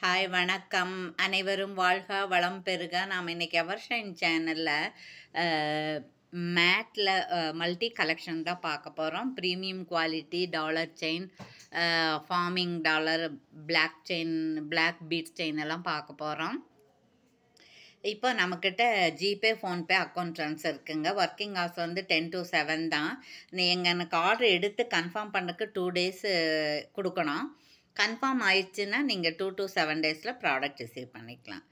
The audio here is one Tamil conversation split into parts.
ஹாய் வணக்கம் அனைவரும் வாழ்க வளம் பெருக நாம் இன்றைக்கி எவர்ஷைன் சேனலில் மேட்டில் மல்டி கலெக்ஷன் தான் பார்க்க போகிறோம் premium quality dollar chain farming dollar black chain black bead chain எல்லாம் பார்க்க போகிறோம் இப்போ நம்மக்கிட்ட ஜிபே ஃபோன்பே அக்கௌண்ட் ட்ரான்ஸ்ஃபர் இருக்குங்க ஒர்க்கிங் ஹவர்ஸ் வந்து டென் டு செவன் தான் நீ எங்கள் எனக்கு ஆர்டர் எடுத்து கன்ஃபார்ம் பண்ணக்கு டூ டேஸு கொடுக்கணும் கன்ஃபார்ம் ஆயிடுச்சுன்னா நீங்கள் டூ டு செவன் டேஸில் ப்ராடக்ட் ரிசீவ் பண்ணிக்கலாம்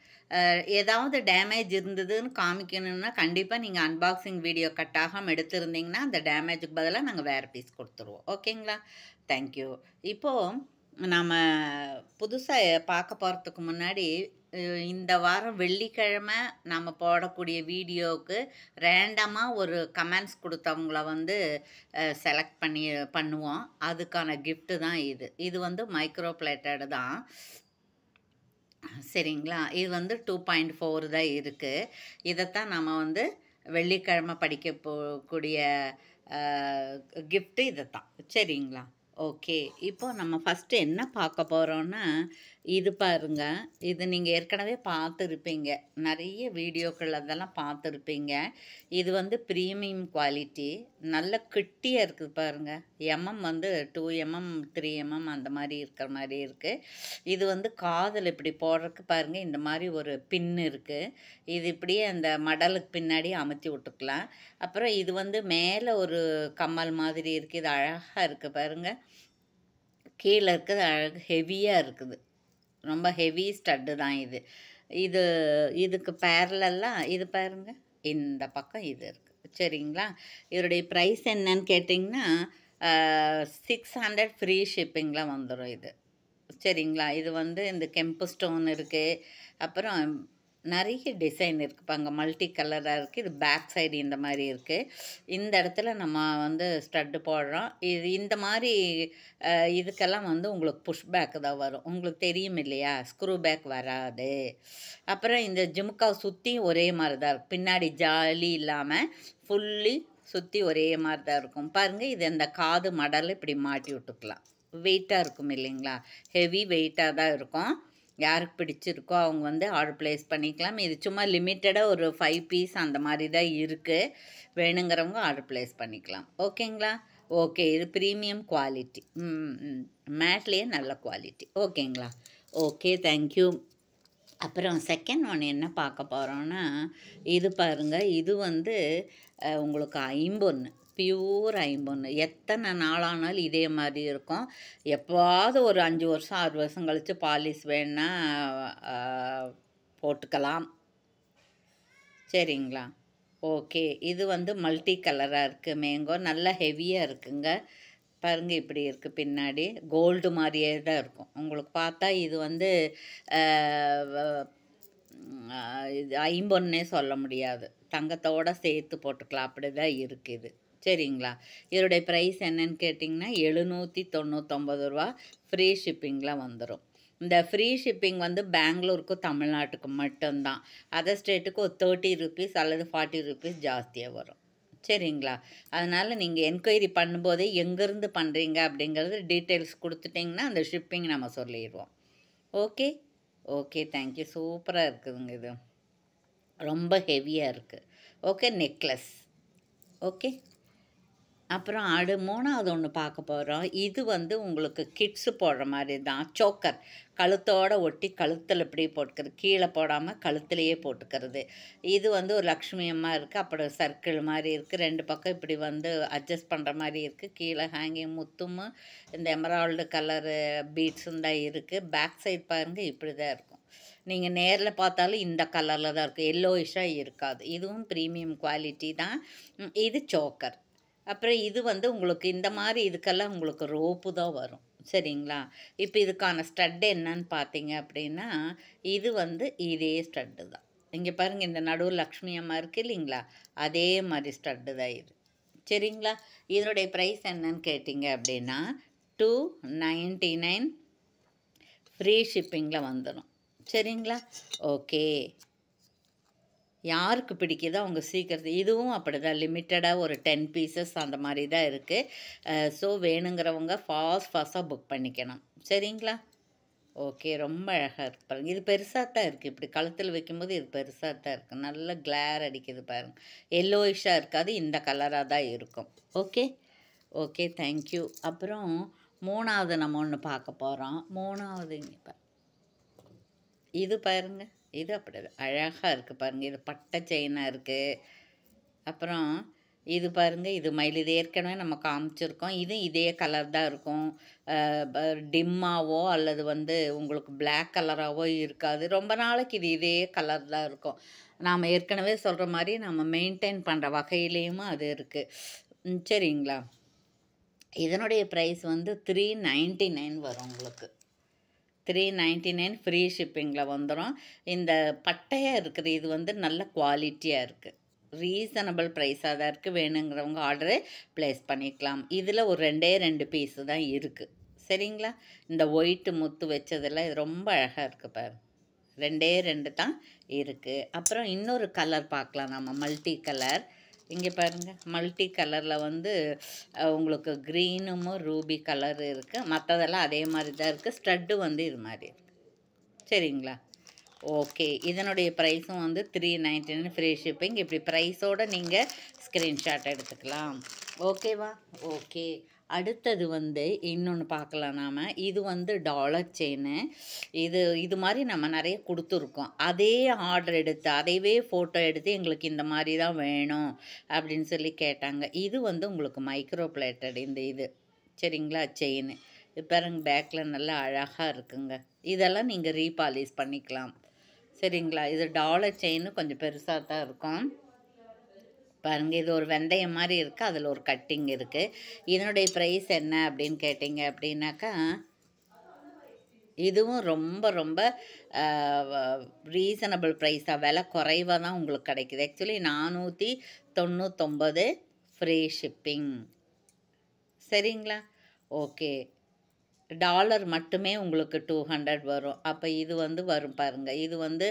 ஏதாவது டேமேஜ் இருந்ததுன்னு காமிக்கணும்னா கண்டிப்பாக நீங்கள் அன்பாக்சிங் வீடியோ ஆகாமல் எடுத்திருந்தீங்கன்னா அந்த டேமேஜுக்கு பதிலாக நாங்கள் வேறு பீஸ் கொடுத்துருவோம் ஓகேங்களா தேங்க்யூ இப்போது நாம் புதுசாக பார்க்க போகிறதுக்கு முன்னாடி இந்த வாரம் வெள்ளிக்கிழமை நாம் போடக்கூடிய வீடியோவுக்கு ரேண்டமாக ஒரு கமெண்ட்ஸ் கொடுத்தவங்கள வந்து செலக்ட் பண்ணி பண்ணுவோம் அதுக்கான கிஃப்ட்டு தான் இது இது வந்து மைக்ரோ பிளேட்டடு தான் சரிங்களா இது வந்து டூ பாயிண்ட் ஃபோர் தான் இருக்குது இதைத்தான் நாம் வந்து வெள்ளிக்கிழமை படிக்க போகக்கூடிய கிஃப்ட்டு இதை தான் சரிங்களா ஓகே இப்போ நம்ம ஃபஸ்ட்டு என்ன பார்க்க போகிறோன்னா இது பாருங்க இது நீங்கள் ஏற்கனவே பார்த்துருப்பீங்க நிறைய வீடியோக்கள் அதெல்லாம் பார்த்துருப்பீங்க இது வந்து ப்ரீமியம் குவாலிட்டி நல்ல கிட்டியாக இருக்குது பாருங்கள் எம்எம் வந்து டூ எம்எம் த்ரீ எம்எம் அந்த மாதிரி இருக்கிற மாதிரி இருக்குது இது வந்து காதல் இப்படி போடுறதுக்கு பாருங்கள் இந்த மாதிரி ஒரு பின் இருக்குது இது இப்படியே அந்த மடலுக்கு பின்னாடி அமுத்தி விட்டுக்கலாம் அப்புறம் இது வந்து மேலே ஒரு கம்மல் மாதிரி இருக்குது இது அழகாக இருக்குது பாருங்கள் கீழே இருக்கிறது அழகு ஹெவியாக இருக்குது ரொம்ப ஹெவி ஸ்டட்டு தான் இது இது இதுக்கு பேரலெல்லாம் இது பாருங்கள் இந்த பக்கம் இது இருக்குது சரிங்களா இவருடைய ப்ரைஸ் என்னன்னு கேட்டிங்கன்னா சிக்ஸ் ஹண்ட்ரட் ஃப்ரீ ஷிப்பிங்கில் வந்துடும் இது சரிங்களா இது வந்து இந்த கெம்பு ஸ்டோன் இருக்குது அப்புறம் நிறைய டிசைன் இருக்குது அங்கே மல்டி கலராக இருக்குது இது பேக் சைடு இந்த மாதிரி இருக்குது இந்த இடத்துல நம்ம வந்து ஸ்டட்டு போடுறோம் இது இந்த மாதிரி இதுக்கெல்லாம் வந்து உங்களுக்கு புஷ் பேக் தான் வரும் உங்களுக்கு தெரியும் இல்லையா ஸ்க்ரூ பேக் வராது அப்புறம் இந்த ஜிமுக்காவை சுற்றி ஒரே மாதிரி தான் இருக்கும் பின்னாடி ஜாலி இல்லாமல் ஃபுல்லி சுற்றி ஒரே மாதிரி தான் இருக்கும் பாருங்கள் இது இந்த காது மடலில் இப்படி மாட்டி விட்டுக்கலாம் வெயிட்டாக இருக்கும் இல்லைங்களா ஹெவி வெயிட்டாக தான் இருக்கும் யாருக்கு பிடிச்சிருக்கோ அவங்க வந்து ஆர்டர் ப்ளேஸ் பண்ணிக்கலாம் இது சும்மா லிமிட்டடாக ஒரு ஃபைவ் பீஸ் அந்த மாதிரி தான் இருக்குது வேணுங்கிறவங்க ஆர்டர் ப்ளேஸ் பண்ணிக்கலாம் ஓகேங்களா ஓகே இது ப்ரீமியம் குவாலிட்டி மேட்லேயே நல்ல குவாலிட்டி ஓகேங்களா ஓகே தேங்க்யூ அப்புறம் செகண்ட் ஒன் என்ன பார்க்க போகிறோன்னா இது பாருங்கள் இது வந்து உங்களுக்கு ஐம்பொன்று பியூர் ஐம்பொண்ணு எத்தனை நாளானாலும் இதே மாதிரி இருக்கும் எப்போவாவது ஒரு அஞ்சு வருஷம் ஆறு வருஷம் கழித்து பாலிஷ் வேணா போட்டுக்கலாம் சரிங்களா ஓகே இது வந்து மல்டி கலராக இருக்குது மேங்கோ நல்லா ஹெவியாக இருக்குங்க பாருங்கள் இப்படி இருக்குது பின்னாடி கோல்டு மாதிரியே தான் இருக்கும் உங்களுக்கு பார்த்தா இது வந்து இது ஐம்பொன்னே சொல்ல முடியாது தங்கத்தோடு சேர்த்து போட்டுக்கலாம் அப்படி தான் இருக்குது சரிங்களா இதோடைய ப்ரைஸ் என்னன்னு கேட்டிங்கன்னா எழுநூற்றி தொண்ணூற்றொம்பது ரூபா ஃப்ரீ ஷிப்பிங்கில் வந்துடும் இந்த ஃப்ரீ ஷிப்பிங் வந்து பெங்களூருக்கும் தமிழ்நாட்டுக்கும் மட்டும்தான் அதர் ஸ்டேட்டுக்கு ஒரு தேர்ட்டி ருபீஸ் அல்லது ஃபார்ட்டி ருபீஸ் ஜாஸ்தியாக வரும் சரிங்களா அதனால் நீங்கள் என்கொயரி பண்ணும்போதே எங்கேருந்து பண்ணுறீங்க அப்படிங்கிறது டீட்டெயில்ஸ் கொடுத்துட்டிங்கன்னா அந்த ஷிப்பிங் நம்ம சொல்லிடுவோம் ஓகே ஓகே தேங்க்யூ சூப்பராக இருக்குதுங்க இது ரொம்ப ஹெவியாக இருக்குது ஓகே நெக்லஸ் ஓகே அப்புறம் அடு மூணாவது ஒன்று பார்க்க போகிறோம் இது வந்து உங்களுக்கு கிட்ஸு போடுற மாதிரி தான் சோக்கர் கழுத்தோடு ஒட்டி கழுத்தில் இப்படி போட்டுக்கிறது கீழே போடாமல் கழுத்துலையே போட்டுக்கிறது இது வந்து ஒரு லக்ஷ்மி அம்மா இருக்குது அப்புறம் சர்க்கிள் மாதிரி இருக்குது ரெண்டு பக்கம் இப்படி வந்து அட்ஜஸ்ட் பண்ணுற மாதிரி இருக்குது கீழே ஹேங்கிங் முத்தும் இந்த எமரால்டு கலரு பீட்ஸும் தான் இருக்குது பேக் சைட் பாருங்கள் இப்படி தான் இருக்கும் நீங்கள் நேரில் பார்த்தாலும் இந்த கலரில் தான் இருக்கும் எல்லோயிஷாக இருக்காது இதுவும் ப்ரீமியம் குவாலிட்டி தான் இது சோக்கர் அப்புறம் இது வந்து உங்களுக்கு இந்த மாதிரி இதுக்கெல்லாம் உங்களுக்கு ரோப்பு தான் வரும் சரிங்களா இப்போ இதுக்கான ஸ்டட் என்னன்னு பார்த்தீங்க அப்படின்னா இது வந்து இதே ஸ்டட்டு தான் இங்கே பாருங்கள் இந்த நடுவு லக்ஷ்மி அம்மா இருக்குது இல்லைங்களா அதே மாதிரி ஸ்டட்டு தான் இது சரிங்களா இதனுடைய ப்ரைஸ் என்னன்னு கேட்டிங்க அப்படின்னா டூ நைன்டி நைன் ஃப்ரீ ஷிப்பிங்கில் வந்துடும் சரிங்களா ஓகே யாருக்கு பிடிக்குதோ அவங்க சீக்கிரத்து இதுவும் அப்படி தான் லிமிட்டடாக ஒரு டென் பீசஸ் அந்த மாதிரி தான் இருக்குது ஸோ வேணுங்கிறவங்க ஃபாஸ்ட் ஃபாஸ்ட்டாக புக் பண்ணிக்கணும் சரிங்களா ஓகே ரொம்ப அழகாக இருக்குது பாருங்கள் இது பெருசாக தான் இருக்குது இப்படி கழுத்தில் வைக்கும்போது இது பெருசாக தான் இருக்குது நல்ல கிளேர் அடிக்குது பாருங்கள் எல்லோயிஷாக இருக்காது இந்த கலராக தான் இருக்கும் ஓகே ஓகே தேங்க்யூ அப்புறம் மூணாவது நம்ம ஒன்று பார்க்க போகிறோம் மூணாவது இது பாருங்கள் இது அப்படி அழகாக இருக்குது பாருங்கள் இது பட்டை செயினாக இருக்குது அப்புறம் இது பாருங்கள் இது மயில் இது ஏற்கனவே நம்ம காமிச்சிருக்கோம் இது இதே கலர் தான் இருக்கும் டிம்மாவோ அல்லது வந்து உங்களுக்கு பிளாக் கலராகவோ இருக்காது ரொம்ப நாளைக்கு இது இதே கலர் தான் இருக்கும் நாம் ஏற்கனவே சொல்கிற மாதிரி நம்ம மெயின்டைன் பண்ணுற வகையிலையும் அது இருக்குது சரிங்களா இதனுடைய ப்ரைஸ் வந்து த்ரீ நைன்ட்டி நைன் வரும் உங்களுக்கு த்ரீ நைன்ட்டி நைன் ஃப்ரீ ஷிப்பிங்கில் வந்துடும் இந்த பட்டையாக இருக்கிறது இது வந்து நல்ல குவாலிட்டியாக இருக்குது ரீசனபிள் ப்ரைஸாக தான் இருக்குது வேணுங்கிறவங்க ஆர்டரை ப்ளேஸ் பண்ணிக்கலாம் இதில் ஒரு ரெண்டே ரெண்டு பீஸு தான் இருக்குது சரிங்களா இந்த ஒயிட்டு முத்து வச்சதெல்லாம் இது ரொம்ப அழகாக இருக்குது பார் ரெண்டே ரெண்டு தான் இருக்குது அப்புறம் இன்னொரு கலர் பார்க்கலாம் நம்ம மல்டி கலர் இங்கே பாருங்கள் மல்டி கலரில் வந்து உங்களுக்கு க்ரீனும் ரூபி கலர் இருக்குது மற்றதெல்லாம் அதே மாதிரி தான் இருக்குது ஸ்டட்டு வந்து இது மாதிரி இருக்குது சரிங்களா ஓகே இதனுடைய ப்ரைஸும் வந்து three ninety nine free shipping இப்படி ப்ரைஸோடு நீங்கள் ஸ்க்ரீன்ஷாட் எடுத்துக்கலாம் ஓகேவா ஓகே அடுத்தது வந்து இன்னொன்று பார்க்கலாம் நாம் இது வந்து டாலர் செயின் இது இது மாதிரி நம்ம நிறைய கொடுத்துருக்கோம் அதே ஆர்டர் எடுத்து அதையவே ஃபோட்டோ எடுத்து எங்களுக்கு இந்த மாதிரி தான் வேணும் அப்படின்னு சொல்லி கேட்டாங்க இது வந்து உங்களுக்கு மைக்ரோ பிளேட்டட் இந்த இது சரிங்களா செயின் பாருங்க பேக்கில் நல்லா அழகாக இருக்குங்க இதெல்லாம் நீங்கள் ரீபாலிஷ் பண்ணிக்கலாம் சரிங்களா இது டாலர் செயின்னு கொஞ்சம் பெருசாக தான் இருக்கும் பாருங்கள் இது ஒரு வெந்தயம் மாதிரி இருக்குது அதில் ஒரு கட்டிங் இருக்குது இதனுடைய ப்ரைஸ் என்ன அப்படின்னு கேட்டிங்க அப்படின்னாக்கா இதுவும் ரொம்ப ரொம்ப ரீசனபிள் ப்ரைஸாக விலை குறைவாக தான் உங்களுக்கு கிடைக்குது ஆக்சுவலி நானூற்றி தொண்ணூத்தொம்பது ஃப்ரீ ஷிப்பிங் சரிங்களா ஓகே டாலர் மட்டுமே உங்களுக்கு டூ ஹண்ட்ரட் வரும் அப்போ இது வந்து வரும் பாருங்கள் இது வந்து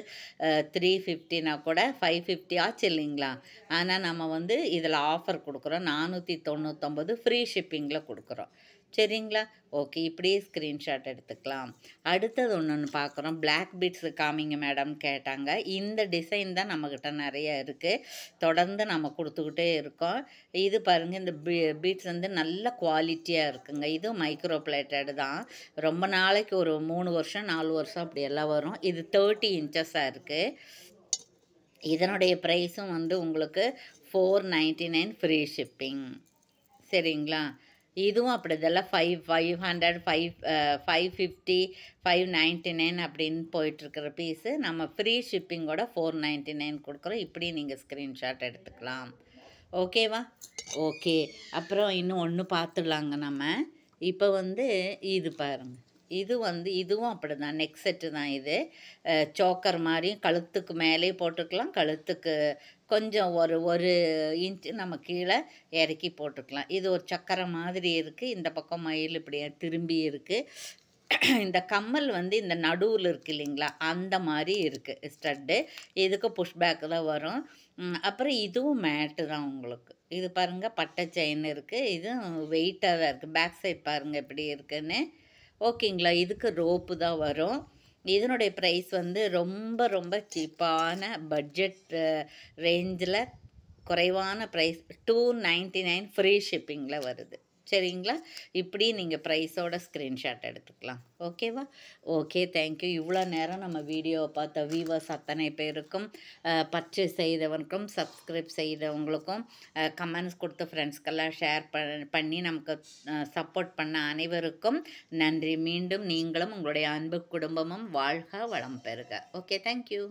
த்ரீ ஃபிஃப்டினா கூட ஃபைவ் ஃபிஃப்டி ஆச்சு இல்லைங்களா ஆனால் நம்ம வந்து இதில் ஆஃபர் கொடுக்குறோம் நானூற்றி தொண்ணூத்தொம்பது ஃப்ரீ ஷிப்பிங்கில் கொடுக்குறோம் சரிங்களா ஓகே இப்படியே ஸ்க்ரீன்ஷாட் எடுத்துக்கலாம் அடுத்தது ஒன்று ஒன்று பார்க்குறோம் பிளாக் பீட்ஸு காமிங்க மேடம் கேட்டாங்க இந்த டிசைன் தான் நம்மக்கிட்ட நிறைய இருக்குது தொடர்ந்து நம்ம கொடுத்துக்கிட்டே இருக்கோம் இது பாருங்கள் இந்த பீட்ஸ் வந்து நல்ல குவாலிட்டியாக இருக்குங்க இது மைக்ரோ பிளேட்டட் தான் ரொம்ப நாளைக்கு ஒரு மூணு வருஷம் நாலு வருஷம் அப்படியெல்லாம் வரும் இது தேர்ட்டி இன்ச்சஸாக இருக்குது இதனுடைய ப்ரைஸும் வந்து உங்களுக்கு four ninety nine free shipping சரிங்களா இதுவும் அப்படி இதெல்லாம் five five hundred five five fifty five ninety nine அப்படின்னு போயிட்டுருக்கிற பீஸு நம்ம ஃப்ரீ ஷிப்பிங்கோட ஃபோர் நைன்ட்டி நைன் கொடுக்குறோம் இப்படி நீங்கள் ஸ்க்ரீன்ஷாட் எடுத்துக்கலாம் ஓகேவா ஓகே அப்புறம் இன்னும் ஒன்று பார்த்துடலாங்க நம்ம இப்போ வந்து இது பாருங்கள் இது வந்து இதுவும் அப்படி தான் நெக் செட்டு தான் இது சோக்கர் மாதிரியும் கழுத்துக்கு மேலே போட்டுக்கலாம் கழுத்துக்கு கொஞ்சம் ஒரு ஒரு இன்ச்சு நம்ம கீழே இறக்கி போட்டுக்கலாம் இது ஒரு சக்கரை மாதிரி இருக்குது இந்த பக்கம் மயில் இப்படி திரும்பி இருக்குது இந்த கம்மல் வந்து இந்த நடுவில் இருக்குது இல்லைங்களா அந்த மாதிரி இருக்குது ஸ்டட்டு இதுக்கு புஷ்பேக் தான் வரும் அப்புறம் இதுவும் மேட்டு தான் உங்களுக்கு இது பாருங்கள் பட்டை செயின் இருக்குது இதுவும் வெயிட்டாக தான் இருக்குது பேக் சைட் பாருங்கள் எப்படி இருக்குன்னு ஓகேங்களா இதுக்கு ரோப்பு தான் வரும் இதனுடைய ப்ரைஸ் வந்து ரொம்ப ரொம்ப சீப்பான பட்ஜெட் ரேஞ்சில் குறைவான price two ninety nine free ஷிப்பிங்கில் வருது சரிங்களா இப்படி நீங்கள் ப்ரைஸோட ஸ்க்ரீன்ஷாட் எடுத்துக்கலாம் ஓகேவா ஓகே தேங்க்யூ இவ்வளோ நேரம் நம்ம வீடியோவை பார்த்த வீவர்ஸ் அத்தனை பேருக்கும் பர்ச்சேஸ் செய்தவனுக்கும் சப்ஸ்கிரைப் செய்தவங்களுக்கும் கமெண்ட்ஸ் கொடுத்து ஃப்ரெண்ட்ஸ்க்கெல்லாம் ஷேர் பண்ணி நமக்கு சப்போர்ட் பண்ண அனைவருக்கும் நன்றி மீண்டும் நீங்களும் உங்களுடைய அன்பு குடும்பமும் வாழ்க வளம் பெறுக ஓகே தேங்க்யூ